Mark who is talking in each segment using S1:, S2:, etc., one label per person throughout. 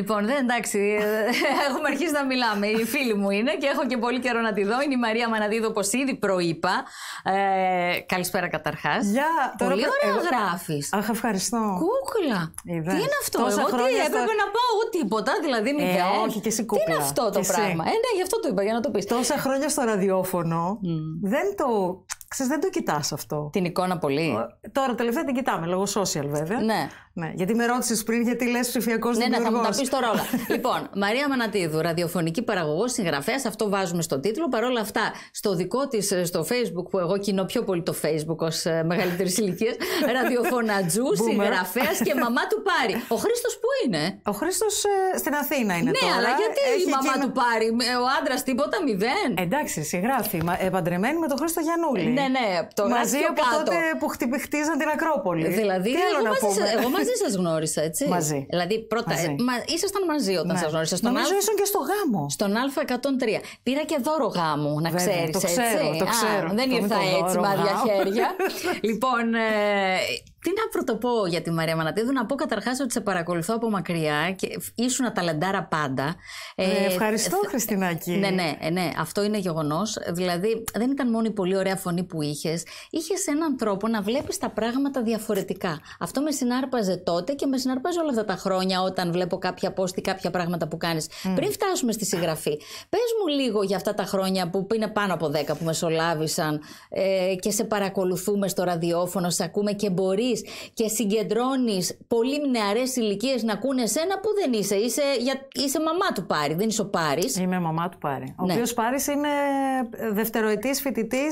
S1: Λοιπόν, εντάξει, ε, έχουμε αρχίσει να μιλάμε. Η φίλη μου είναι και έχω και πολύ καιρό να τη δω. Είναι η Μαρία Μαναδίδου, όπως ήδη προείπα. Ε, καλησπέρα καταρχάς. Γεια, yeah, Πολύ τώρα... ωραία εγώ... γράφεις.
S2: Αχ, ευχαριστώ. Κούκλα. Είδες. Τι είναι αυτό, Τόσα εγώ τι, έπρεπε
S1: να πάω ούτε τίποτα, δηλαδή μην Ε, όχι, και εσύ κούκλα. Τι είναι αυτό το πράγμα. Ε,
S2: ναι, γι' αυτό το είπα, για να το πεις. Τόσα χρόνια στο ραδιόφωνο δεν το Ξέρεις, δεν το κοιτάς αυτό. Την εικόνα πολύ. Ε, τώρα τελευταία την κοιτάμε, λόγω social βέβαια. Ναι. Ναι, γιατί με ρώτησες πριν γιατί λες ψηφιακός ναι, δημιουργός. Ναι, θα μου τα πεις τώρα όλα. λοιπόν, Μαρία Μανατίδου,
S1: ραδιοφωνική παραγωγός, συγγραφέας, αυτό βάζουμε στο τίτλο. Παρ' όλα αυτά, στο δικό της, ε, στο Facebook, που εγώ κοινώ πιο πολύ το Facebook ως ε, μεγαλύτερης ηλικίας, ραδιοφωνατζού, συγγραφέας και μαμά
S2: του πάρει Ο Χρήστος που είναι. Ο Χρήστος ε, στην Αθήνα είναι ναι, τώρα. Ναι, αλλά γιατί η μαμά του πάρει, ο άντρας τίποτα, μηδέν. Εντάξει, συγγράφει. Ε, με τον Χρήστο Γιανούλη. Ναι, ναι, το Μαζί από τότε που χτυπηχτίζαν την Ακρόπολη. Δηλαδή, εγώ μαζί, μαζί σας
S1: γνώρισα, έτσι. Μαζί. Δηλαδή, πρώτα. Μαζί. ήσασταν μαζί όταν ναι. σας γνώρισα. Στον Νομίζω ήσουν και στο γάμο. Στον Α103. Πήρα και δώρο γάμου, να ξέρεις. Το ξέρω, το ξέρω. δεν ήρθα έτσι με άδεια χέρια. λοιπόν, ε, τι να πρωτοπώ για τη Μαρία Μανατίδου, να πω καταρχάς ότι σε παρακολουθώ από μακριά και ήσουν ταλαντάρα πάντα. Ε, ε, ευχαριστώ ε, Χριστινάκη. Ναι, ναι, ε, ναι, αυτό είναι γεγονός. Δηλαδή δεν ήταν μόνο η πολύ ωραία φωνή που είχες, είχες έναν τρόπο να βλέπεις τα πράγματα διαφορετικά. Αυτό με συνάρπαζε τότε και με συνάρπαζε όλα αυτά τα χρόνια όταν βλέπω κάποια post κάποια πράγματα που κάνεις. Mm. Πριν φτάσουμε στη συγγραφή, πες μου λίγο για αυτά τα χρόνια που είναι πάνω από 10 που μεσολάβησαν ε, και σε παρακολουθούμε στο ραδιόφωνο, σε ακούμε και μπορεί ακούει και συγκεντρώνεις πολύ νεαρές ηλικίες να ακούνε σένα που δεν είσαι. Είσαι, για, είσαι μαμά του Πάρη, δεν είσαι
S2: ο Πάρης. Είμαι μαμά του Πάρη. Ναι. Ο Πάρης είναι ε, ναι, δευτεροετή φοιτητή.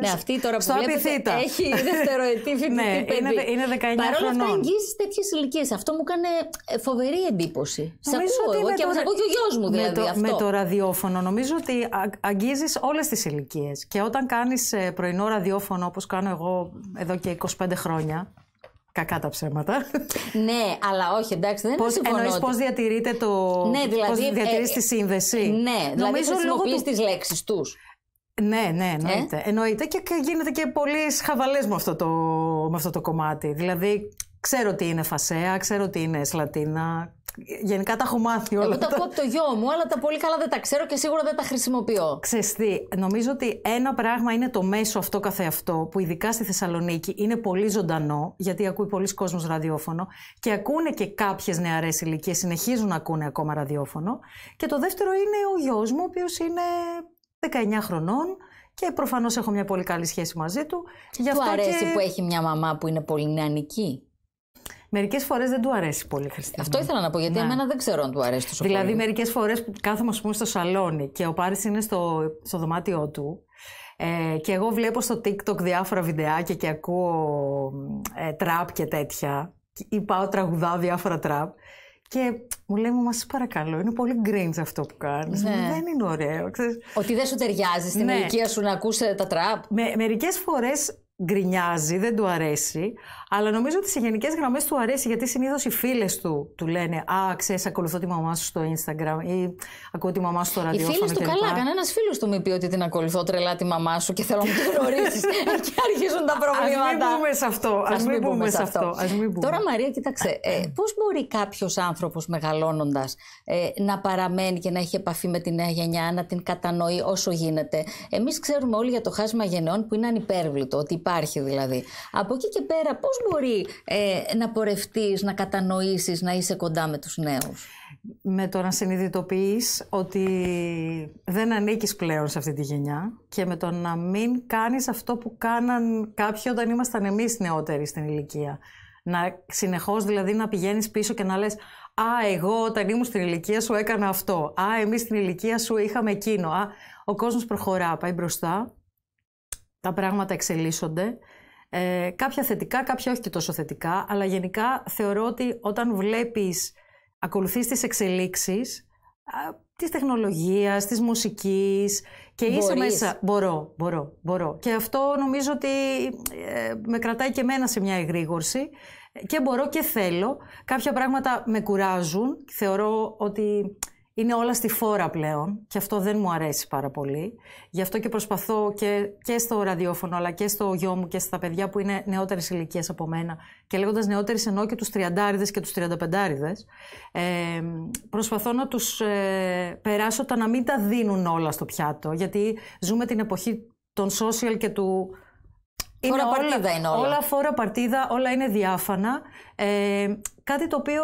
S2: ναι, αυτή τώρα που βλέπετε έχει δευτεροετή φοιτητή ναι, Είναι, είναι 19 Παρ' όλα αυτά αγγίζεις
S1: τέτοιες ηλικίες. Αυτό μου έκανε ε, φοβερή εντύπωση. Σα ακούω εγώ και, το... και ο γιος μου δηλαδή με το, αυτό. Με το
S2: ραδιόφωνο νομίζω ότι αγγίζεις όλες τις ηλικίες. Και όταν κάνεις ε, πρωινό ραδιόφωνο όπως κάνω εγώ εδώ και 25 χρόνια χρόνια. Κακά τα ψέματα.
S1: Ναι, αλλά όχι, εντάξει, δεν πώς, είναι πώς διατηρείται το. Ναι, δηλαδή. Πώς ε, διατηρείς τη ε,
S2: σύνδεση. Ναι, δηλαδή Λόγω του...
S1: τις λέξεις τους.
S2: Ναι, ναι, εννοείται. Ε? εννοείται και, και, γίνεται και πολύ χαβαλέ με, αυτό το, με αυτό το κομμάτι. Δηλαδή, ξέρω τι είναι φασέα, ξέρω τι είναι σλατίνα, Γενικά τα έχω μάθει όλα. Εγώ τα ακούω από το γιο μου, αλλά τα πολύ καλά δεν τα ξέρω και σίγουρα δεν τα χρησιμοποιώ. Ξεστή, νομίζω ότι ένα πράγμα είναι το μέσο αυτό καθεαυτό, που ειδικά στη Θεσσαλονίκη είναι πολύ ζωντανό, γιατί ακούει πολλοί κόσμος ραδιόφωνο και ακούνε και κάποιες νεαρές ηλικίες, συνεχίζουν να ακούνε ακόμα ραδιόφωνο. Και το δεύτερο είναι ο γιος μου, ο οποίος είναι 19 χρονών. Και προφανώς έχω μια πολύ καλή σχέση μαζί του. Του αρέσει που έχει μια μαμά που είναι πολύ νεανική. Μερικές φορές δεν του αρέσει πολύ Χριστίνα. Αυτό ήθελα να πω, γιατί ναι. εμένα δεν ξέρω αν του αρέσει τόσο δηλαδή, πολύ. Δηλαδή, μερικές φορές που κάθομαι, πούμε, στο σαλόνι και ο Πάρης είναι στο, στο δωμάτιό του. Ε, και εγώ βλέπω στο TikTok διάφορα βιντεάκια και ακούω ε, τραπ και τέτοια. Ή πάω τραγουδάω διάφορα τραπ. Και μου λέει, μα σε παρακαλώ, είναι πολύ γκριντζ αυτό που κάνεις. Ναι. Δεν είναι ωραίο. Ξέρεις. Ότι δεν σου ταιριάζει στην ναι. ηλικία σου να ακούσει τα τραπ. Με, Μερικές φορές γκρινιάζει, δεν του αρέσει, αλλά νομίζω ότι σε γενικές γραμμές του αρέσει γιατί συνήθως οι φίλες του του λένε Α, ξέρεις, ακολουθώ τη μαμά σου στο Instagram ή ακούω τη μαμά σου στο ραδιόφωνο. Οι φίλες του καλά, κανένας φίλος του μου πει ότι την ακολουθώ τρελά τη μαμά σου και
S1: θέλω να την γνωρίσεις. και αρχίζουν τα προβλήματα. Ας μην πούμε σε αυτό. Ας μην, πούμε σε αυτό. Ας Τώρα, Μαρία, κοίταξε, ε, πώς μπορεί κάποιος άνθρωπος μεγαλώνοντας ε, να παραμένει και να έχει επαφή με τη νέα γενιά, να την κατανοεί όσο γίνεται. Εμείς ξέρουμε όλοι για το χάσμα γενεών που είναι ανυπέρβλητο, ότι υπάρχει δηλαδή. Από εκεί και πέρα πώς μπορεί ε,
S2: να πορευτείς, να κατανοήσεις, να είσαι κοντά με τους νέους. Με το να συνειδητοποιείς ότι δεν ανήκεις πλέον σε αυτή τη γενιά και με το να μην κάνεις αυτό που κάναν κάποιοι όταν ήμασταν εμείς νεότεροι στην ηλικία. Να συνεχώς δηλαδή να πηγαίνεις πίσω και να λες «Α, εγώ όταν ήμουν στην ηλικία σου έκανα αυτό. Α, εμείς στην ηλικία σου είχαμε εκείνο. Α, ο κόσμος προχωρά, πάει μπροστά τα πράγματα εξελίσσονται. Ε, κάποια θετικά, κάποια όχι και τόσο θετικά, αλλά γενικά θεωρώ ότι όταν βλέπεις, ακολουθείς τις εξελίξεις α, της τεχνολογίας, της μουσικής και Μπορείς. είσαι μέσα... Μπορώ, μπορώ, μπορώ. Και αυτό νομίζω ότι ε, με κρατάει και μένα σε μια εγρήγορση ε, και μπορώ και θέλω. Κάποια πράγματα με κουράζουν. Θεωρώ ότι είναι όλα στη φόρα πλέον και αυτό δεν μου αρέσει πάρα πολύ. Γι' αυτό και προσπαθώ και, και στο ραδιόφωνο αλλά και στο γιο μου και στα παιδιά που είναι νεότερες ηλικίες από μένα και λέγοντας νεότερες εννοώ και τους 30 και τους 35 ε, προσπαθώ να τους ε, περάσω τα να μην τα δίνουν όλα στο πιάτο γιατί ζούμε την εποχή των social και του είναι φορά όλα, παρτίδα είναι όλα. Όλα φορά παρτίδα, όλα είναι διάφανα. Ε, κάτι το οποίο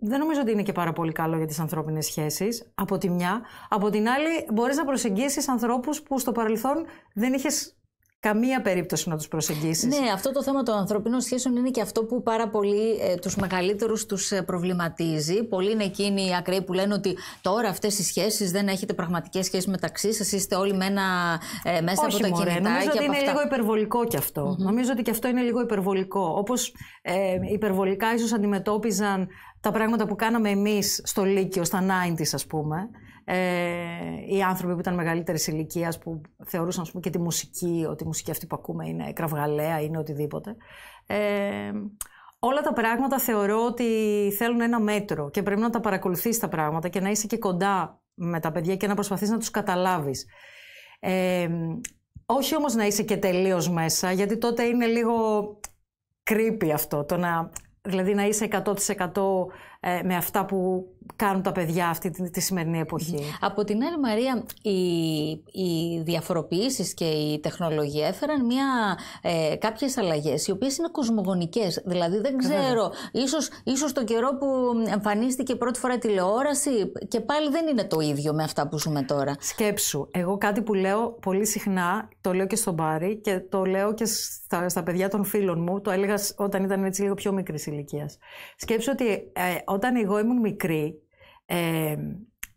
S2: δεν νομίζω ότι είναι και πάρα πολύ καλό για τις ανθρώπινες σχέσεις, από τη μια. Από την άλλη, μπορείς να προσεγγίσεις ανθρώπους που στο παρελθόν δεν είχες καμία περίπτωση να τους προσεγγίσεις. Ναι, αυτό το θέμα των ανθρώπινων σχέσεων είναι και αυτό που πάρα πολύ
S1: ε, τους μεγαλύτερους τους ε, προβληματίζει. Πολλοί είναι εκείνοι οι ακραίοι που λένε ότι τώρα αυτές οι σχέσεις δεν έχετε πραγματικές σχέσεις μεταξύ σας, είστε όλοι με ένα, ε, μέσα Όχι, από τα μωρέ, κινητά. Νομίζω ότι είναι αυτά. λίγο
S2: υπερβολικό κι αυτο Νομίζω ότι και αυτό είναι λίγο υπερβολικό. Όπως ε, υπερβολικά ίσως αντιμετώπιζαν τα πράγματα που κάναμε εμείς στο Λύκειο, στα 90s ας πούμε, ε, οι άνθρωποι που ήταν μεγαλύτερης ηλικίας που θεωρούσαν ας πούμε, και τη μουσική, ότι η μουσική αυτή που ακούμε είναι κραυγαλαία, είναι οτιδήποτε. Ε, όλα τα πράγματα θεωρώ ότι θέλουν ένα μέτρο και πρέπει να τα παρακολουθείς τα πράγματα και να είσαι και κοντά με τα παιδιά και να προσπαθείς να τους καταλάβεις. Ε, όχι όμως να είσαι και τελείως μέσα, γιατί τότε είναι λίγο creepy αυτό, το να δηλαδή να είσαι 100% ε, με αυτά που κάνουν τα παιδιά αυτή τη, τη σημερινή εποχή. Από την άλλη Μαρία, οι, οι διαφοροποιήσεις και η
S1: τεχνολογία έφεραν μια, ε, κάποιες αλλαγές, οι οποίες είναι κοσμογονικές. Δηλαδή δεν ξέρω, ίσως, ίσως τον καιρό που εμφανίστηκε πρώτη φορά τηλεόραση και πάλι δεν είναι
S2: το ίδιο με αυτά που ζούμε τώρα. Σκέψου, εγώ κάτι που λέω πολύ συχνά, το λέω και στον Πάρη και το λέω και στα, στα παιδιά των φίλων μου, το έλεγα όταν ήταν έτσι λίγο πιο μικρής ηλικίας. Σκέψου ότι ε, όταν εγώ ήμουν μικρή,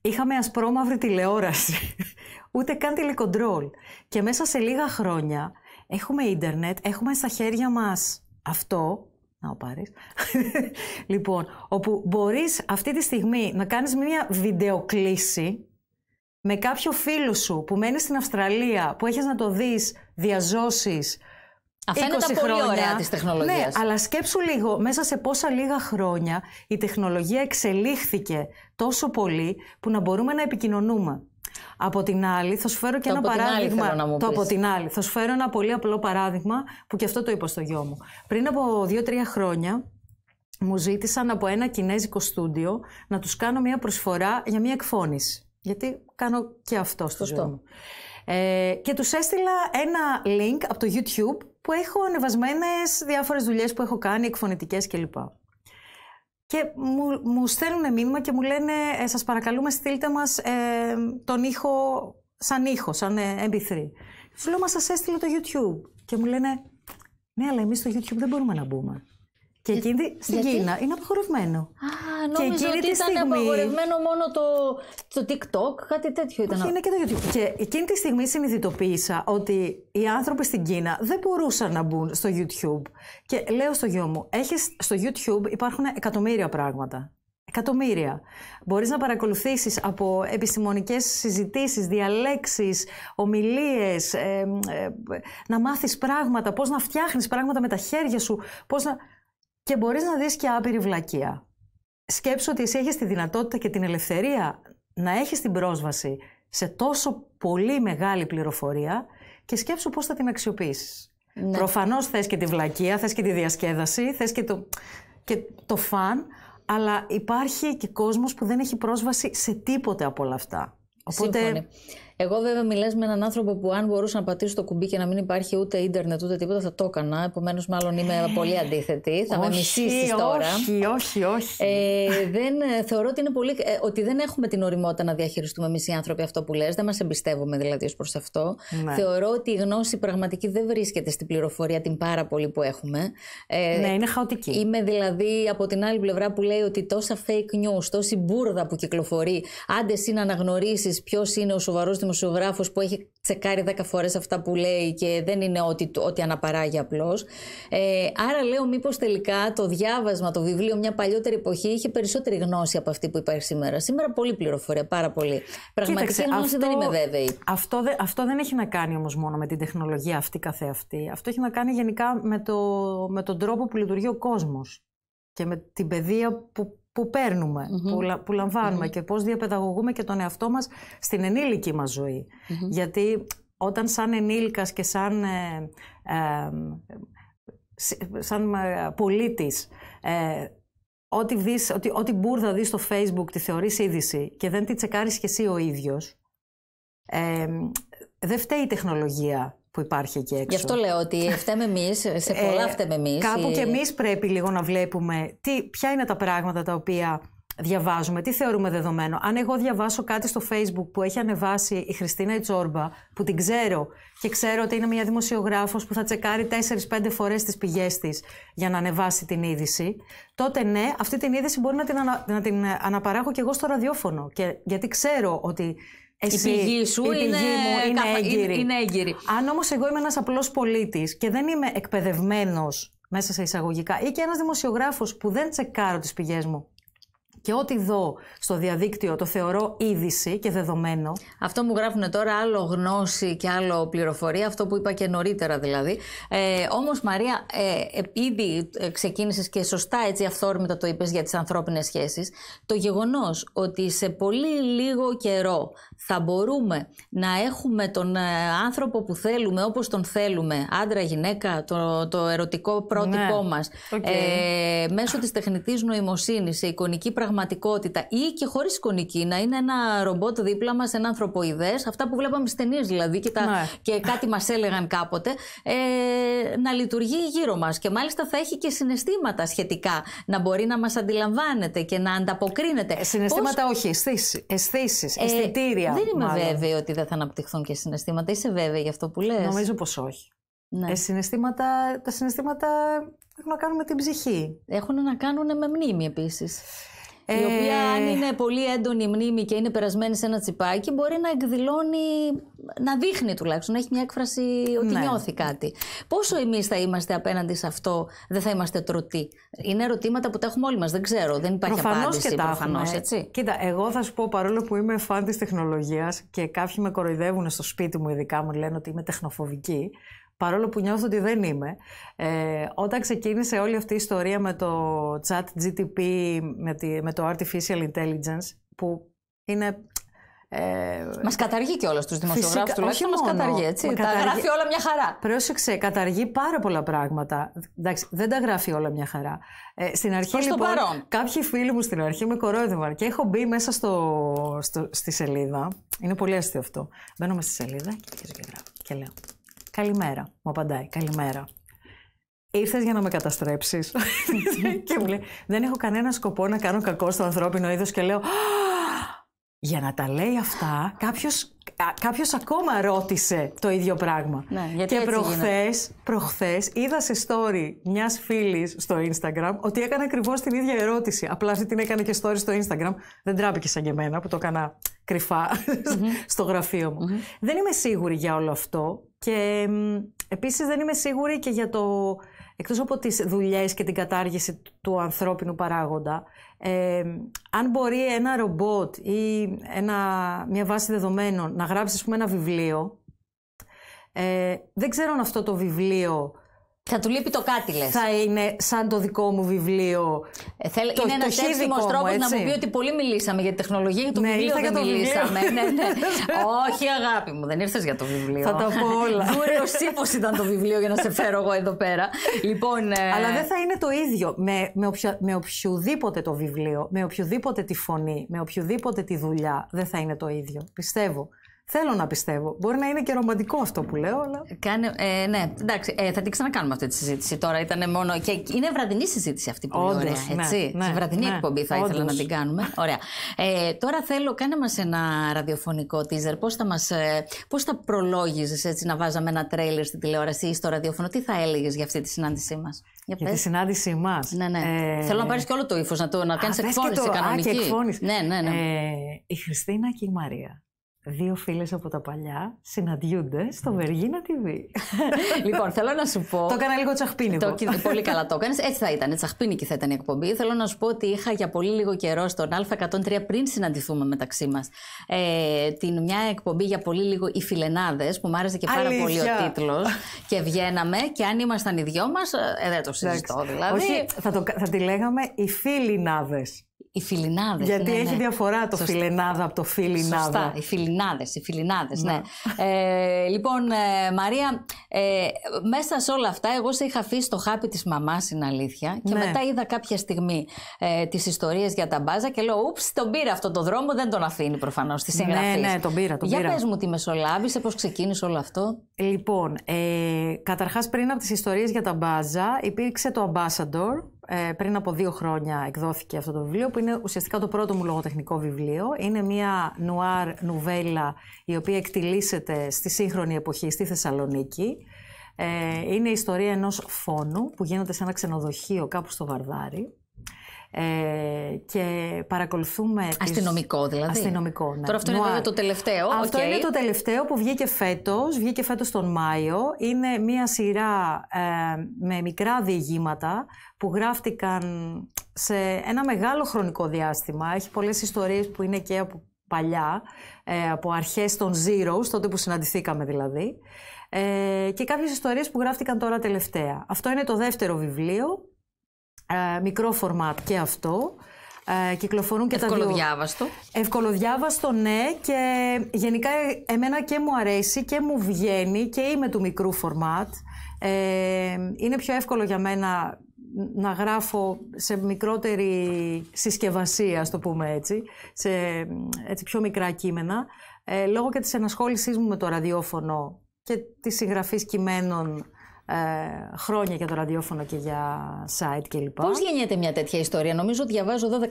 S2: είχαμε ασπρόμαυρη τηλεόραση, ούτε καν τηλεκοντρόλ. Και μέσα σε λίγα χρόνια έχουμε ίντερνετ, έχουμε στα χέρια μας αυτό, να λοιπόν, όπου μπορείς αυτή τη στιγμή να κάνεις μια βιντεοκλήση με κάποιο φίλο σου που μένει στην Αυστραλία, που έχεις να το δεις, διαζώσεις, Αυτά είναι τα πολύ ωραία της τεχνολογίας. Ναι, αλλά σκέψου λίγο, μέσα σε πόσα λίγα χρόνια η τεχνολογία εξελίχθηκε τόσο πολύ που να μπορούμε να επικοινωνούμε. Από την άλλη, θα σου φέρω και το ένα παράδειγμα. Να μου το από την άλλη. Θα σου φέρω ένα πολύ απλό παράδειγμα που και αυτό το είπα στο γιο μου. Πριν από δύο-τρία χρόνια, μου ζήτησαν από ένα κινέζικο στούντιο να τους κάνω μια προσφορά για μια εκφώνηση. Γιατί κάνω και αυτό στο ζώο. μου. Ε, και τους έστειλα ένα link από το YouTube που έχω ανεβασμένες διάφορες δουλειές που έχω κάνει, εκφωνητικές κλπ. Και μου, μου στέλνουν μήνυμα και μου λένε ε, «Σας παρακαλούμε στείλτε μας ε, τον ήχο σαν ήχο, σαν ε, MP3». λέω «Μα σας έστειλε το YouTube». Και μου λένε «Ναι, αλλά εμείς στο YouTube δεν μπορούμε να μπούμε». Και εκείνη στην Γιατί? Κίνα. Είναι απαγορευμένο. Α,
S1: και ότι ήταν απαγορευμένο
S2: μόνο το, το TikTok, κάτι τέτοιο ήταν. Όχι, είναι και το YouTube. Και εκείνη τη στιγμή συνειδητοποίησα ότι οι άνθρωποι στην Κίνα δεν μπορούσαν να μπουν στο YouTube. Και λέω στο γιο μου, έχεις, στο YouTube υπάρχουν εκατομμύρια πράγματα. Εκατομμύρια. Μπορείς να παρακολουθήσεις από επιστημονικές συζητήσεις, διαλέξεις, ομιλίες, ε, να μάθεις πράγματα, πώς να φτιάχνεις πράγματα με τα χέρια σου, πώς να και μπορείς να δεις και άπειρη βλακεία. Σκέψου ότι εσύ έχεις τη δυνατότητα και την ελευθερία να έχεις την πρόσβαση σε τόσο πολύ μεγάλη πληροφορία και σκέψου πώς θα την αξιοποιήσεις. Ναι. Προφανώς θες και τη βλακεία, θες και τη διασκέδαση, θες και το, και το φαν, αλλά υπάρχει και κόσμος που δεν έχει πρόσβαση σε τίποτε από όλα αυτά. Οπότε... Εγώ βέβαια μιλάς με έναν
S1: άνθρωπο που αν μπορούσα να πατήσω το κουμπί και να μην υπάρχει ούτε ίντερνετ ούτε τίποτα θα το έκανα. Επομένως, μάλλον είμαι ε, πολύ αντίθετη. Θα με μισήσεις τώρα. Όχι, όχι, όχι. Ε, δεν, ε, θεωρώ ότι, είναι πολύ, ε, ότι δεν έχουμε την οριμότητα να διαχειριστούμε εμείς οι άνθρωποι αυτό που λες. Δεν μας εμπιστεύουμε δηλαδή ως προς αυτό. Ναι. Θεωρώ ότι η γνώση πραγματική δεν βρίσκεται στην πληροφορία την πάρα πολύ που έχουμε. Ε, ναι, είναι χαοτική. Είμαι δηλαδή από την άλλη πλευρά που λέει ότι τόσα fake news, τόση μπουρδα που κυκλοφορεί, άντε εσύ να αναγνωρίσεις ποιος είναι ο σοβαρός δημοσιογράφος που έχει τσεκάρει 10 φορές αυτά που λέει και δεν είναι ό,τι, ό,τι αναπαράγει απλώς. Ε, άρα λέω, μήπως τελικά το διάβασμα, το βιβλίο, μια παλιότερη εποχή είχε περισσότερη γνώση από αυτή που υπάρχει σήμερα. Σήμερα πολύ πληροφορία, πάρα
S2: πολύ. Πραγματική γνώση αυτό, δεν είμαι βέβαιη. Αυτό, αυτό δεν έχει να κάνει όμως μόνο με την τεχνολογία αυτή καθεαυτή. Αυτό έχει να κάνει γενικά με, το, με τον τρόπο που λειτουργεί ο κόσμος και με την παιδεία που που παιρνουμε που, που λαμβανουμε και πώς διαπαιδαγωγούμε και τον εαυτό μας στην ενήλικη μας ζωη Γιατί όταν σαν ενήλικας και σαν, ε, ε σαν ε, πολίτης ε, ό,τι, δεις, ό,τι, ό,τι μπουρδα δεις στο facebook τη θεωρείς είδηση και δεν τη τσεκάρεις και εσύ ο ίδιος, ε, δεν φταίει η τεχνολογία που υπάρχει εκεί έξω. Γι' αυτό λέω ότι φταίμε εμείς, σε ε, πολλά ε, φταίμε εμείς. Κάπου ή... και εμείς πρέπει λίγο να βλέπουμε τι, ποια είναι τα πράγματα τα οποία διαβάζουμε, τι θεωρούμε δεδομένο. Αν εγώ διαβάσω κάτι στο Facebook που έχει ανεβάσει η Χριστίνα Ιτσόρμπα, που την ξέρω και ξέρω ότι είναι μια δημοσιογράφος που θα τσεκάρει 4-5 φορές τις πηγές της για να ανεβάσει την είδηση, τότε ναι, αυτή την είδηση μπορεί να την, ανα... να την αναπαράγω και εγώ στο ραδιόφωνο. Και... Γιατί ξέρω ότι η πηγή σου η πηγή είναι... Μου είναι, καθα... έγκυρη. είναι έγκυρη. Αν όμως εγώ είμαι ένας απλός πολίτης και δεν είμαι εκπαιδευμένος μέσα σε εισαγωγικά ή και ένας δημοσιογράφος που δεν τσεκάρω τις πηγές μου και ό,τι δω στο διαδίκτυο το θεωρώ είδηση
S1: και δεδομένο. Αυτό μου γράφουν τώρα άλλο γνώση και άλλο πληροφορία, αυτό που είπα και νωρίτερα δηλαδή. Ε, Όμως, Μαρία, ε, ε ήδη ε, ξεκίνησες και σωστά έτσι αυθόρμητα το είπες για τις ανθρώπινες σχέσεις. Το γεγονός ότι σε πολύ λίγο καιρό θα μπορούμε να έχουμε τον ε, άνθρωπο που θέλουμε, όπως τον θέλουμε, άντρα, γυναίκα, το, το ερωτικό πρότυπό ναι. μας, ε, μέσω της τεχνητής νοημοσύνης, σε εικονική πραγματικότητα πραγματικότητα ή και χωρίς εικονική, να είναι ένα ρομπότ δίπλα μας, ένα ανθρωποειδές, αυτά που βλέπαμε στις ταινίες δηλαδή και, τα, ναι. και κάτι μας έλεγαν κάποτε, ε, να λειτουργεί γύρω μας. Και μάλιστα θα έχει και συναισθήματα σχετικά, να μπορεί να μας αντιλαμβάνεται και να ανταποκρίνεται. Ε, συναισθήματα όχι, αισθήσεις, ε, αισθητήρια. Δεν είμαι μάλλον. βέβαιη ότι δεν θα αναπτυχθούν και συναισθήματα. Είσαι βέβαιη γι' αυτό που λες. Νομίζω πως όχι.
S2: Ναι. Ε, συναισθήματα, τα συναισθήματα έχουν να κάνουν με την ψυχή. Έχουν να κάνουν με μνήμη επίσης. Η οποία, ε. αν είναι
S1: πολύ έντονη η μνήμη και είναι περασμένη σε ένα τσιπάκι, μπορεί να εκδηλώνει, να δείχνει τουλάχιστον, να έχει μια έκφραση ότι ναι. νιώθει κάτι. Πόσο εμείς θα είμαστε απέναντι σε αυτό, δεν θα είμαστε τρωτοί. Είναι ερωτήματα
S2: που τα έχουμε όλοι μας, δεν ξέρω, δεν υπάρχει προφανώς απάντηση. Και τα προφανώς, έτσι. Κοίτα, εγώ θα σου πω παρόλο που είμαι φαν της τεχνολογίας και κάποιοι με κοροϊδεύουν στο σπίτι μου, ειδικά μου λένε ότι είμαι τεχνοφοβική παρόλο που νιώθω ότι δεν είμαι. Ε, όταν ξεκίνησε όλη αυτή η ιστορία με το chat GTP, με, τη, με το artificial intelligence, που είναι ε, μας καταργεί και όλα τους δημοσιογράφους τουλάχιστον. μας καταργεί, έτσι. τα γράφει όλα μια χαρά. Πρόσεξε, καταργεί πάρα πολλά πράγματα. Εντάξει, δεν τα γράφει όλα μια χαρά. Ε, στην αρχή, λοιπόν, παρόν. κάποιοι φίλοι μου στην αρχή με κορόιδευαν και έχω μπει μέσα στο, στο, στη σελίδα. Είναι πολύ αστείο αυτό. Μπαίνω μέσα στη σελίδα και και γράφω. Και λέω. Καλημέρα, μου απαντάει. Καλημέρα. Ήρθες για να με καταστρέψεις. και μου λέει: Δεν έχω κανένα σκοπό να κάνω κακό στο ανθρώπινο είδος. Και λέω: Για να τα λέει αυτά, κάποιος ακόμα ρώτησε το ίδιο πράγμα. Ναι, γιατί και προχθές, προχθές είδα σε story μιας φίλης στο Instagram ότι έκανε ακριβώς την ίδια ερώτηση. Απλά αυτή την έκανε και story στο Instagram. Δεν τράπηκε σαν και εμένα που το έκανα στο γραφείο μου. Δεν είμαι σίγουρη για όλο αυτό. Και επίσης δεν είμαι σίγουρη και για το... Εκτός από τις δουλειές και την κατάργηση του ανθρώπινου παράγοντα, ε, αν μπορεί ένα ρομπότ ή ένα, μια βάση δεδομένων να γράψει, ας πούμε, ένα βιβλίο, ε, δεν ξέρω αν αυτό το βιβλίο θα του λείπει το κάτι, λες. Θα είναι σαν το δικό μου βιβλίο.
S1: Ε, είναι ένας έντιμο τρόπος να μου πει ότι πολύ μιλήσαμε για τη τεχνολογία, για το ναι, βιβλίο δεν μιλήσαμε. ναι, ναι. Όχι, αγάπη μου, δεν ήρθες για το βιβλίο. Θα τα πω όλα. Δούριο ύπο
S2: ήταν το βιβλίο για να σε φέρω εγώ εδώ πέρα.
S1: Λοιπόν, ε, Αλλά δεν
S2: θα είναι το ίδιο με, με, οποιο, με οποιοδήποτε το βιβλίο, με οποιοδήποτε τη φωνή, με οποιοδήποτε τη δουλειά. Δεν θα είναι το ίδιο. Πιστεύω. Θέλω να πιστεύω. Μπορεί να είναι και ρομαντικό αυτό που λέω, αλλά. Κάνε, ε,
S1: ναι, εντάξει, ε, θα την ξανακάνουμε αυτή τη συζήτηση τώρα. Ήταν μόνο. Και είναι βραδινή συζήτηση αυτή που λέω, ωραία, ναι, έτσι. Ναι, βραδινή ναι, εκπομπή θα ήθελα να την κάνουμε. Ωραία. Ε, τώρα θέλω, κάνε μας ένα ραδιοφωνικό teaser. Πώς θα, ε, θα προλόγιζες έτσι να βάζαμε ένα τρέιλερ στην τηλεόραση ή στο ραδιοφωνό, τι θα έλεγες για αυτή τη συνάντησή μας. Για, για τη συνάντησή μας. Ναι, ε... Θέλω να πάρεις και όλο το ύφος, να, το, να κάνεις εκφώνηση κανονική. Ε,
S2: η Χριστίνα και η Μαρία. Δύο φίλες από τα παλιά συναντιούνται στο ναι. Βεργίνα TV.
S1: λοιπόν, θέλω να σου πω. Το έκανα λίγο τσαχπίνικο. Το πολύ καλά το έκανες. Έτσι θα ήταν. Τσαχπίνικη θα ήταν η εκπομπή. Θέλω να σου πω ότι είχα για πολύ λίγο καιρό στον Α103 πριν συναντηθούμε μεταξύ μας ε, την μια εκπομπή για πολύ λίγο Οι Φιλενάδες που μου άρεσε και πάρα πολύ ο τίτλος. και βγαίναμε και αν ήμασταν οι δυο μας. Ε, ε, δεν το συζητώ δηλαδή. Όχι, θα, το, θα τη λέγαμε Οι Φιλινάδε οι φιλινάδες. Γιατί ναι, έχει ναι. διαφορά το φιλινάδα από το φιλινάδα. Σωστά, οι φιλινάδες, οι φιλινάδες, ναι. ναι. Ε, λοιπόν, ε, Μαρία, ε, μέσα σε όλα αυτά, εγώ σε είχα αφήσει το χάπι της μαμάς, είναι αλήθεια. Και μετά είδα κάποια στιγμή ε, τις ιστορίες για τα μπάζα και λέω: Ούψ, τον πήρα αυτό το δρόμο, δεν τον αφήνει προφανώς στη συγγραφή. Ναι, ναι, τον πήρα. Τον για πες μου
S2: τι μεσολάβησε, πώς ξεκίνησε όλο αυτό. Λοιπόν, ε, καταρχάς πριν από τις ιστορίες για τα μπάζα, υπήρξε το Ambassador ε, πριν από δύο χρόνια εκδόθηκε αυτό το βιβλίο, που είναι ουσιαστικά το πρώτο μου λογοτεχνικό βιβλίο. Είναι μια νουάρ νουβέλα η οποία εκτιλήσεται στη σύγχρονη εποχή στη Θεσσαλονίκη. Ε, είναι η ιστορία ενός φόνου που γίνεται σε ένα ξενοδοχείο κάπου στο Βαρδάρι ε, και παρακολουθούμε. Αστυνομικό δηλαδή. Αστυνομικό, ναι. Τώρα αυτό είναι το
S1: τελευταίο. Αυτό είναι το
S2: τελευταίο που βγήκε φέτος. Βγήκε φέτος τον Μάιο. Είναι μία σειρά ε, με μικρά διηγήματα που γράφτηκαν σε ένα μεγάλο χρονικό διάστημα. Έχει πολλές ιστορίες που είναι και από παλιά, ε, από αρχές των Zeros, τότε που συναντηθήκαμε δηλαδή, ε, και κάποιες ιστορίες που γράφτηκαν τώρα τελευταία. Αυτό είναι το δεύτερο βιβλίο, ε, μικρό φορμάτ και αυτό. Ε, κυκλοφορούν και τα δύο. Ευκολοδιάβαστο. ναι. Και γενικά εμένα και μου αρέσει και μου βγαίνει και είμαι του μικρού φορμάτ. Ε, είναι πιο εύκολο για μένα να γράφω σε μικρότερη συσκευασία, ας το πούμε έτσι, σε έτσι πιο μικρά κείμενα, ε, λόγω και της ενασχόλησής μου με το ραδιόφωνο και της συγγραφής κειμένων ε, χρόνια για το ραδιόφωνο και για site κλπ. Πώς γεννιέται μια τέτοια
S1: ιστορία, Νομίζω νομίζω διαβάζω εδώ 14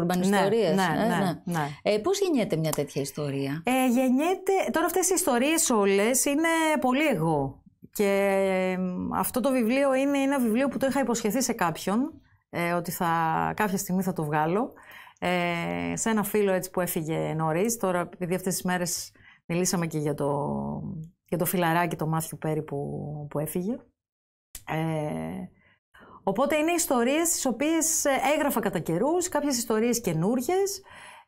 S1: urban ναι, ιστορίε. Ναι, ε, ναι, ναι. ναι. Ε, Πώς γεννιέται μια τέτοια
S2: ιστορία, ε, Γεννιέται. Τώρα, αυτές οι ιστορίες όλες είναι πολύ εγώ. Και αυτό το βιβλίο είναι ένα βιβλίο που το είχα υποσχεθεί σε κάποιον ε, ότι θα, κάποια στιγμή θα το βγάλω. Ε, σε ένα φίλο έτσι που έφυγε νωρίς. Τώρα, επειδή αυτές τις μέρες μιλήσαμε και για το για το φιλαράκι το Μάθιου Πέρι που, που έφυγε. Ε, οπότε είναι ιστορίες τις οποίες ε, έγραφα κατά καιρούς, κάποιες ιστορίες καινούριε.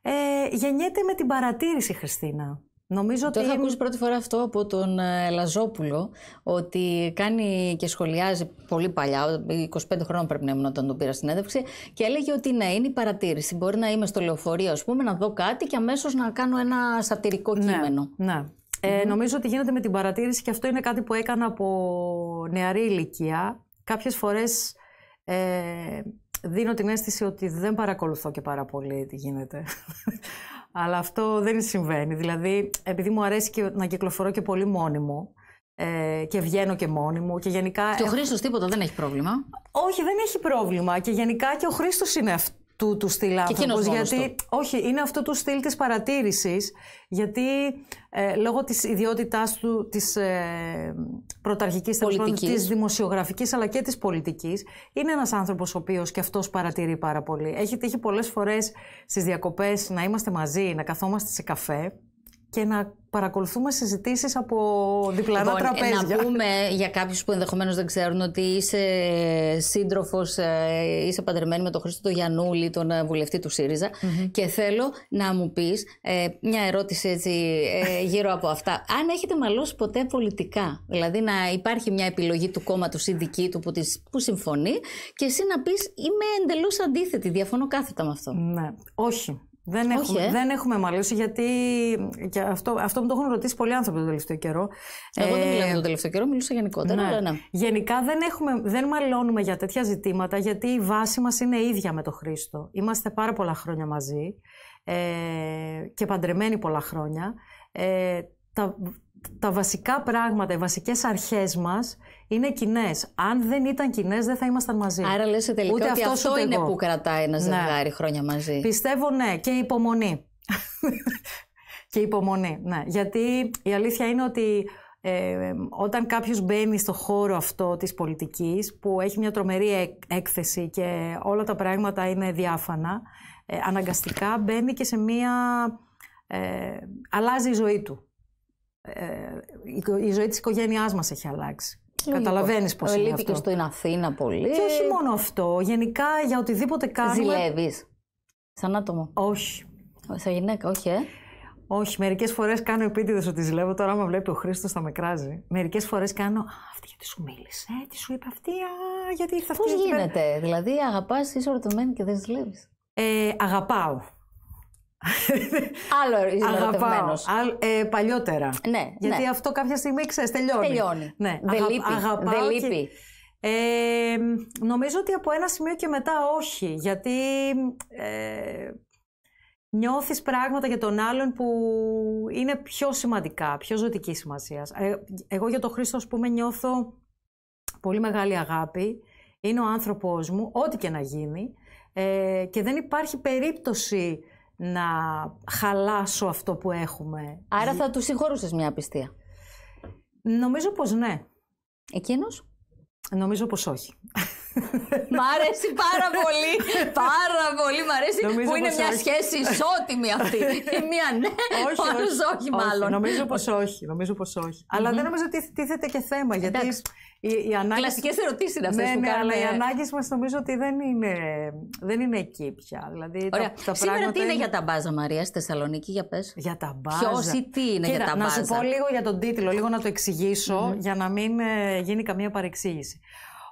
S2: Ε, γεννιέται με την παρατήρηση, Χριστίνα. Νομίζω το ότι... είχα ακούσει πρώτη φορά αυτό από τον ε, Λαζόπουλο,
S1: ότι κάνει και σχολιάζει πολύ παλιά, 25 χρόνια πρέπει να ήμουν όταν τον πήρα στην έντευξη, και έλεγε ότι ναι, είναι η παρατήρηση. Μπορεί να είμαι στο λεωφορείο, ας πούμε, να δω κάτι και αμέσως να κάνω
S2: ένα σατυρικό ναι, κείμενο. Ναι. Ε, νομίζω ότι γίνεται με την παρατήρηση και αυτό είναι κάτι που έκανα από νεαρή ηλικία. Κάποιες φορές ε, δίνω την αίσθηση ότι δεν παρακολουθώ και πάρα πολύ τι γίνεται. Αλλά αυτό δεν συμβαίνει. Δηλαδή, επειδή μου αρέσει και να κυκλοφορώ και πολύ μόνιμο ε, και βγαίνω και μόνη μου και γενικά... Και ο Χρήστος τίποτα δεν έχει πρόβλημα. Όχι, δεν έχει πρόβλημα και γενικά και ο Χρήστος είναι αυτό του, του στυλ άνθρωπος, γιατί, όχι, είναι αυτό του στυλ της παρατήρησης, γιατί ε, λόγω της ιδιότητάς του, της ε, πρωταρχικής, πολιτικής. της δημοσιογραφικής, αλλά και της πολιτικής, είναι ένας άνθρωπος ο οποίος και αυτός παρατηρεί πάρα πολύ. Έχει τύχει πολλές φορές στις διακοπές να είμαστε μαζί, να καθόμαστε σε καφέ, και να παρακολουθούμε συζητήσεις από διπλανά λοιπόν, ε, τραπέζια. Να πούμε
S1: για κάποιους που ενδεχομένως δεν ξέρουν ότι είσαι σύντροφος, ε, είσαι παντρεμένη με τον Χρήστο το Γιαννούλη, τον ε, βουλευτή του ΣΥΡΙΖΑ και θέλω να μου πεις ε, μια ερώτηση έτσι ε, γύρω από αυτά. Αν έχετε μαλώσει ποτέ πολιτικά, δηλαδή να υπάρχει μια επιλογή του κόμματος ή δική του που, της, που συμφωνεί και εσύ να πεις είμαι εντελώς αντίθετη, διαφωνώ κάθετα με αυτό. Ναι, όχι.
S2: Ε. Δεν, έχουμε, δεν έχουμε μάλιστα, γιατί και αυτό, αυτό μου το έχουν ρωτήσει πολλοί άνθρωποι τον τελευταίο καιρό. Εγώ δεν ε, μιλάω τον τελευταίο καιρό, μιλούσα γενικότερα. Ναι. Αλλά ναι. Γενικά δεν, έχουμε, δεν μαλώνουμε για τέτοια ζητήματα γιατί η βάση μας είναι ίδια με τον Χρήστο. Είμαστε πάρα πολλά χρόνια μαζί ε, και παντρεμένοι πολλά χρόνια. Ε, τα, τα βασικά πράγματα, οι βασικές αρχές μας είναι κοινές. Αν δεν ήταν κοινές, δεν θα ήμασταν μαζί. Άρα λες τελικά ότι αυτός, είναι που κρατάει ένα ναι. ζευγάρι χρόνια μαζί. Πιστεύω ναι και υπομονή. και υπομονή, ναι. Γιατί η αλήθεια είναι ότι ε, όταν κάποιος μπαίνει στο χώρο αυτό της πολιτικής που έχει μια τρομερή έκθεση και όλα τα πράγματα είναι διάφανα, ε, αναγκαστικά μπαίνει και σε μια... Ε, αλλάζει η ζωή του. Ε, η ζωή της οικογένειάς μας έχει αλλάξει. Καταλαβαίνεις πώς είναι. Λείπει και είναι Αθήνα πολύ. Και όχι μόνο αυτό. Γενικά για οτιδήποτε κάνουμε. Ζηλεύεις. Σαν άτομο. Όχι. Σαν γυναίκα, όχι, ε. Όχι, μερικές φορές κάνω επίτηδες ότι ζηλεύω. Τώρα, άμα βλέπει ο Χρήστος, θα με κράζει. Μερικές φορές κάνω. Α, αυτή γιατί σου μίλησε, τι σου είπε αυτή, α, γιατί ήρθε αυτή. Πώς γίνεται, δηλαδή αγαπάς, είσαι
S1: ορτωμένη και δεν ζηλεύεις.
S2: Ε, αγαπάω. Άλλο ερωτευμένο. Ε, παλιότερα. Ναι, ναι, Γιατί αυτό κάποια στιγμή ξέρεις, τελειώνει. Ναι. Δεν λείπει. Ε, νομίζω ότι από ένα σημείο και μετά όχι. Γιατί ε, νιώθεις πράγματα για τον άλλον που είναι πιο σημαντικά, πιο ζωτικής σημασίας. Ε, εγώ για τον Χρήστο, ας πούμε, νιώθω πολύ μεγάλη αγάπη. Είναι ο άνθρωπός μου, ό,τι και να γίνει. Ε, και δεν υπάρχει περίπτωση να χαλάσω αυτό που έχουμε. Άρα θα του συγχωρούσες μια απιστία. Νομίζω πως ναι. Εκείνος? Νομίζω πως όχι.
S1: Μ' αρέσει πάρα πολύ. Πάρα πολύ. Μ' αρέσει νομίζω που είναι μια όχι. σχέση ισότιμη αυτή. Η μία ναι, όχι, όχι, όχι, όχι μάλλον. Νομίζω πως
S2: όχι. Νομίζω πως όχι. Mm-hmm. Αλλά δεν νομίζω ότι τίθεται και θέμα. Γιατί Εντάξει. οι, οι ανάγκε. Κλασικές ερωτήσεις είναι αυτές ναι, που ναι, Αλλά οι ανάγκες μας νομίζω ότι δεν είναι,
S1: δεν είναι εκεί πια. Δηλαδή, Ωραία. Τα, τα Σήμερα τι είναι, είναι για τα μπάζα, Μαρία, στη Θεσσαλονίκη, για πες. Για τα
S2: μπάζα. Ποιος ή τι είναι για τα μπάζα. Να σου πω λίγο για τον τίτλο, λίγο να το εξηγησω για να μην ε, γίνει καμία παρεξήγηση.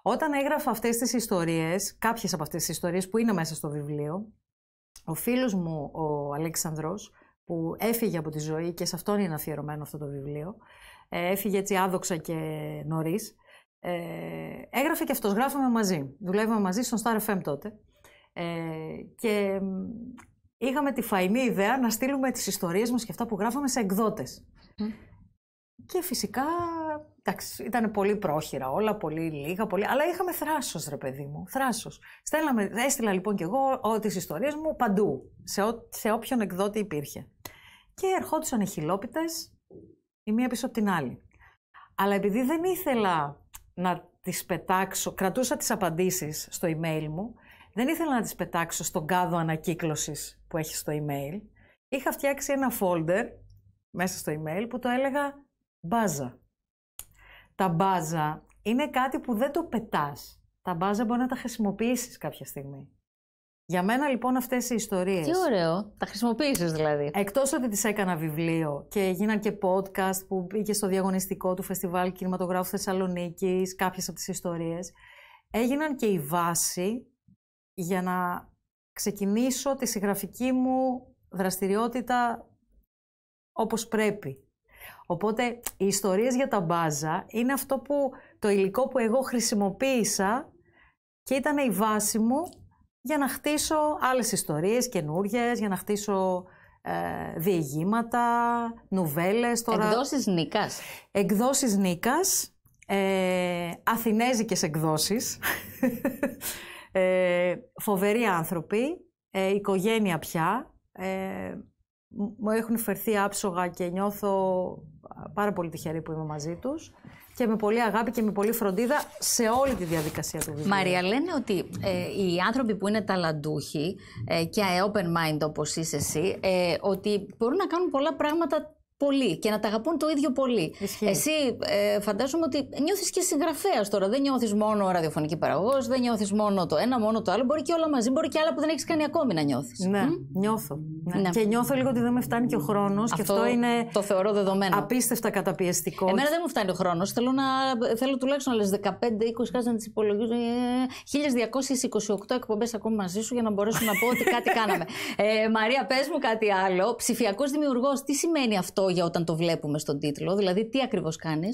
S2: Όταν έγραφα αυτές τις ιστορίες, κάποιες από αυτές τις ιστορίες που είναι μέσα στο βιβλίο, ο φίλος μου, ο Αλέξανδρος, που έφυγε από τη ζωή και σε αυτόν είναι αφιερωμένο αυτό το βιβλίο, ε, έφυγε έτσι άδοξα και νωρίς. Ε, έγραφε και αυτός, γράφαμε μαζί. Δουλεύαμε μαζί στον Star FM τότε. Ε, και είχαμε τη φαϊνή ιδέα να στείλουμε τις ιστορίες μας και αυτά που γράφαμε σε εκδότες. Και φυσικά, εντάξει, ήταν πολύ πρόχειρα όλα, πολύ λίγα, πολύ... αλλά είχαμε θράσος ρε παιδί μου, θράσος. έστειλα λοιπόν και εγώ ό, τις ιστορίες μου παντού, σε, όποιον εκδότη υπήρχε. Και ερχόντουσαν οι χιλόπιτες, η μία πίσω από την άλλη. Αλλά επειδή δεν ήθελα να τις πετάξω, κρατούσα τις απαντήσεις στο email μου, δεν ήθελα να τις πετάξω στον κάδο ανακύκλωσης που έχει στο email. Είχα φτιάξει ένα folder μέσα στο email που το έλεγα Μπάζα. Τα μπάζα είναι κάτι που δεν το πετάς. Τα μπάζα μπορεί να τα χρησιμοποιήσεις κάποια στιγμή. Για μένα λοιπόν αυτές οι ιστορίες... Τι ωραίο, τα χρησιμοποιήσεις δηλαδή. Εκτός ότι τις έκανα βιβλίο και έγιναν και podcast που πήγε στο διαγωνιστικό του Φεστιβάλ Κινηματογράφου Θεσσαλονίκης, κάποιες από τις ιστορίες, έγιναν και η βάση για να ξεκινήσω τη συγγραφική μου δραστηριότητα όπως πρέπει. Οπότε οι ιστορίες για τα μπάζα είναι αυτό που το υλικό που εγώ χρησιμοποίησα και ήταν η βάση μου για να χτίσω άλλες ιστορίες καινούριε, για να χτίσω ε, διηγήματα, νουβέλες. Τώρα... Εκδόσεις Νίκας. Εκδόσεις Νίκας, ε, αθηνέζικες εκδόσεις, ε, φοβεροί άνθρωποι, ε, οικογένεια πια. Ε, μου έχουν φερθεί άψογα και νιώθω πάρα πολύ τυχερή που είμαι μαζί τους και με πολύ αγάπη και με πολύ φροντίδα σε όλη τη διαδικασία του βιβλίου. Μαρία, λένε ότι ε, οι άνθρωποι που είναι
S1: ταλαντούχοι ε, και open mind όπως είσαι εσύ, ε, ότι μπορούν να κάνουν πολλά πράγματα πολύ και να τα αγαπούν το ίδιο πολύ. Εσύ ε, φαντάζομαι ότι νιώθεις και συγγραφέας τώρα. Δεν νιώθεις μόνο ραδιοφωνική παραγωγός, δεν νιώθεις μόνο το ένα, μόνο το άλλο. Μπορεί και όλα μαζί, μπορεί και άλλα που δεν έχεις κάνει ακόμη να νιώθεις. Ναι, mm?
S2: νιώθω. Ναι. Και νιώθω λίγο ότι δεν με φτάνει και ο χρόνος. Και αυτό είναι. Το θεωρώ δεδομένο. Απίστευτα καταπιεστικό. Εμένα δεν μου φτάνει ο χρόνος. Θέλω, να... θέλω
S1: τουλάχιστον άλλες 15-20 χάσει να τις υπολογίζω. 1228 ε, εκπομπές ακόμα μαζί σου για να μπορέσω να πω ότι κάτι κάναμε. Ε, Μαρία, πες μου κάτι άλλο. Ψηφιακός δημιουργός, τι σημαίνει αυτό για όταν το βλέπουμε στον τίτλο, δηλαδή τι ακριβώς κάνεις.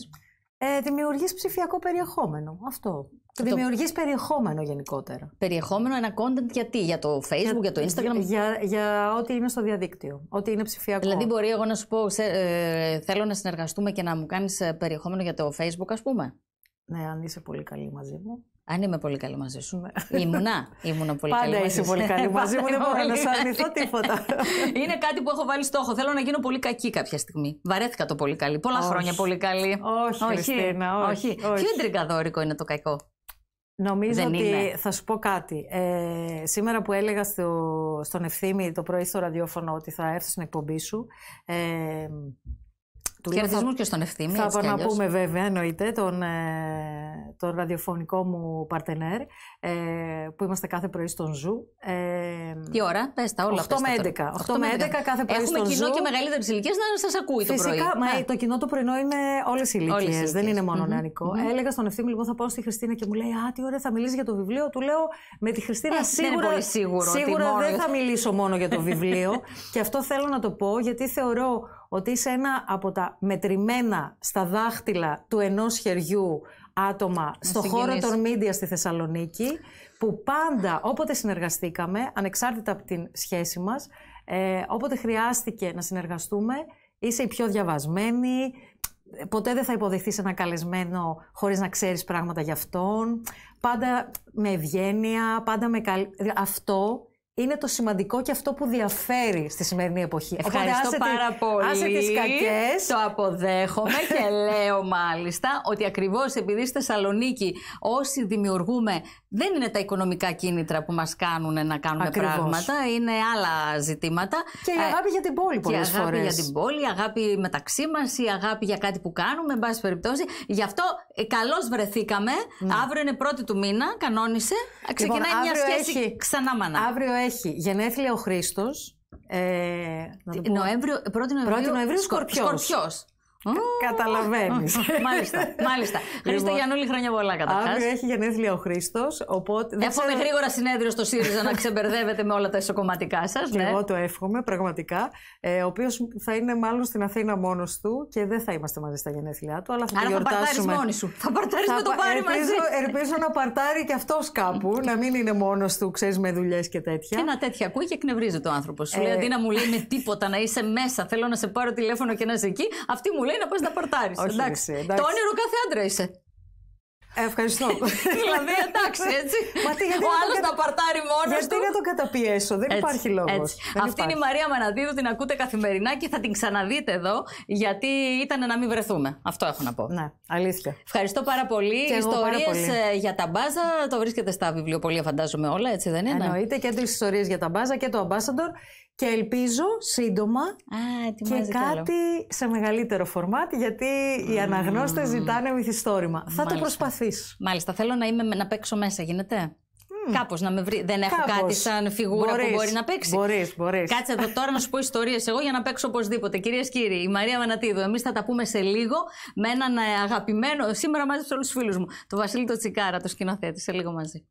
S1: Ε, Δημιουργείς ψηφιακό
S2: περιεχόμενο. Αυτό. Το δημιουργείς περιεχόμενο
S1: γενικότερα. Περιεχόμενο, ένα content γιατί, για το Facebook, για, το Instagram.
S2: Για, για, ό,τι είναι στο διαδίκτυο,
S1: ό,τι είναι ψηφιακό. Δηλαδή, μπορεί εγώ να σου πω, σε, ε, θέλω να συνεργαστούμε και να μου κάνεις ε, περιεχόμενο για το Facebook, ας πούμε. Ναι,
S2: αν είσαι πολύ καλή μαζί μου.
S1: Αν είμαι πολύ καλή μαζί σου. Ναι. Ήμουνα.
S2: Ήμουνα πολύ καλή μαζί είσαι πολύ καλή μαζί μου. Δεν μπορώ να σου αρνηθώ τίποτα.
S1: Είναι κάτι που έχω βάλει στόχο. Θέλω να γίνω πολύ κακή κάποια στιγμή. Βαρέθηκα το πολύ καλή. Πολλά χρόνια πολύ
S2: καλή. Όχι, όχι, Χριστίνα,
S1: Ποιο είναι το κακό.
S2: Νομίζω ότι θα σου πω κάτι. Ε, σήμερα που έλεγα στο, στον Ευθύμη το πρωί στο ραδιόφωνο ότι θα έρθει στην εκπομπή σου, ε, του Χαιρετισμού και στον ευθύμη. Θα πούμε βέβαια, εννοείται, τον, ε, τον ραδιοφωνικό μου παρτενέρ, ε, που είμαστε κάθε πρωί στον Ζου. Ε, Τι ώρα, πες τα όλα. 8 με 11. 8, 8 με 11, κάθε πρωί Έχουμε στον κοινό και μεγαλύτερες
S1: ηλικίες να σας ακούει Φυσικά, το πρωί. Φυσικά, ναι. το
S2: κοινό το πρωινό είναι όλες οι ηλικίες, δεν είναι μόνο mm-hmm. νεανικό. Mm-hmm. Έλεγα στον ευθύμη, λοιπόν, θα πάω στη Χριστίνα και μου λέει Α, τι ώρα θα μιλήσεις για το βιβλίο. Του λέω με τη Χριστίνα ε, σίγουρα. Σίγουρα δεν θα μιλήσω μόνο για το βιβλίο. Και αυτό θέλω να το πω γιατί θεωρώ ότι είσαι ένα από τα μετρημένα στα δάχτυλα του ενός χεριού άτομα στο χώρο των μίντια στη Θεσσαλονίκη, που πάντα όποτε συνεργαστήκαμε, ανεξάρτητα από την σχέση μας, ε, όποτε χρειάστηκε να συνεργαστούμε, είσαι η πιο διαβασμένη, ποτέ δεν θα υποδεχθείς ένα καλεσμένο χωρίς να ξέρεις πράγματα για αυτόν, πάντα με ευγένεια, πάντα με δηλαδή Αυτό είναι το σημαντικό και αυτό που διαφέρει στη σημερινή εποχή. Ευχαριστώ πάρα πολύ. Άσε τις κακές. Το αποδέχομαι
S1: και λέω μάλιστα ότι ακριβώς επειδή στη Θεσσαλονίκη όσοι δημιουργούμε δεν είναι τα οικονομικά κίνητρα που μας κάνουν να κάνουμε ακριβώς. πράγματα, είναι άλλα ζητήματα. Και η ε, αγάπη
S2: για την πόλη πολλές φορές. Η αγάπη για την
S1: πόλη, η αγάπη μεταξύ μας, η αγάπη για κάτι που κάνουμε, εν πάση περιπτώσει. Γι' αυτό ε, καλώς βρεθήκαμε. Ναι. Αύριο είναι πρώτη του μήνα, κανόνισε. Ε, ξεκινάει λοιπόν, μια σχέση έχει...
S2: ξανά μανά έχει γενέθλια ο Χρήστος. Ε, Νοέμβριο, Νοεμβρίου, Σκορπιός. Καταλαβαίνει. μάλιστα. μάλιστα. Λοιπόν, Χρήστο Γιανούλη, χρόνια πολλά καταρχάς. Αύριο έχει γενέθλια ο Χρήστος. Οπότε... Εύχομαι γρήγορα συνέδριο στο ΣΥΡΙΖΑ να ξεμπερδεύετε με όλα τα ισοκομματικά σα. ναι. εγώ το εύχομαι, πραγματικά. Ε, ο οποίος θα είναι μάλλον στην Αθήνα μόνος του και δεν θα είμαστε μαζί στα γενέθλιά του. Αλλά θα Άρα θα παρτάρει μόνο σου. Θα παρτάρεις με το πάρει ελπίζω, μαζί. Ελπίζω να παρτάρει και αυτός κάπου, να μην είναι μόνος του, ξέρεις με δουλειές και τέτοια. Και ένα τέτοιο ακούει και εκνευρίζεται ο άνθρωπος. Σου λέει ε, αντί να
S1: μου λέει με τίποτα να είσαι μέσα, θέλω να σε πάρω τηλέφωνο και να είσαι εκεί. Αυτή μου λέει λέει να πας να πορτάρει. Εντάξει. Το όνειρο κάθε άντρα είσαι. ευχαριστώ. δηλαδή, εντάξει, έτσι. Μα τι, ο άλλος κατα... να παρτάρει μόνος του. Γιατί
S2: να το καταπιέσω, δεν έτσι, υπάρχει λόγος. Αυτή είναι η
S1: Μαρία Μαναδίδου, την ακούτε καθημερινά και θα την ξαναδείτε εδώ, γιατί ήταν να μην βρεθούμε. Αυτό έχω να πω. Ναι, αλήθεια. Ευχαριστώ πάρα πολύ.
S2: Ιστορίε ε, για τα μπάζα το βρίσκεται στα βιβλιοπολία, φαντάζομαι όλα, έτσι δεν είναι. Εννοείται και τι ιστορίες για τα μπάζα και το Ambassador και ελπίζω σύντομα Α, και κάτι σε μεγαλύτερο φορμάτι γιατί οι αναγνώστες ζητάνε μυθιστόρημα. Θα το
S1: προσπαθείς. Μάλιστα, θέλω να, είμαι, να παίξω μέσα, γίνεται. Κάπως να με βρει. Δεν έχω κάτι σαν φιγούρα που μπορείς να
S2: παίξει. Μπορείς, μπορείς. Κάτσε
S1: εδώ τώρα να σου πω ιστορίες εγώ για να παίξω οπωσδήποτε. Κυρίες και κύριοι, η Μαρία Μανατίδου. Εμείς θα τα πούμε σε λίγο με έναν ε, αγαπημένο. Σήμερα μαζί του όλους τους φίλους μου. Το Βασίλη Τσικάρα, το σκηνοθέτη. Σε λίγο μαζί.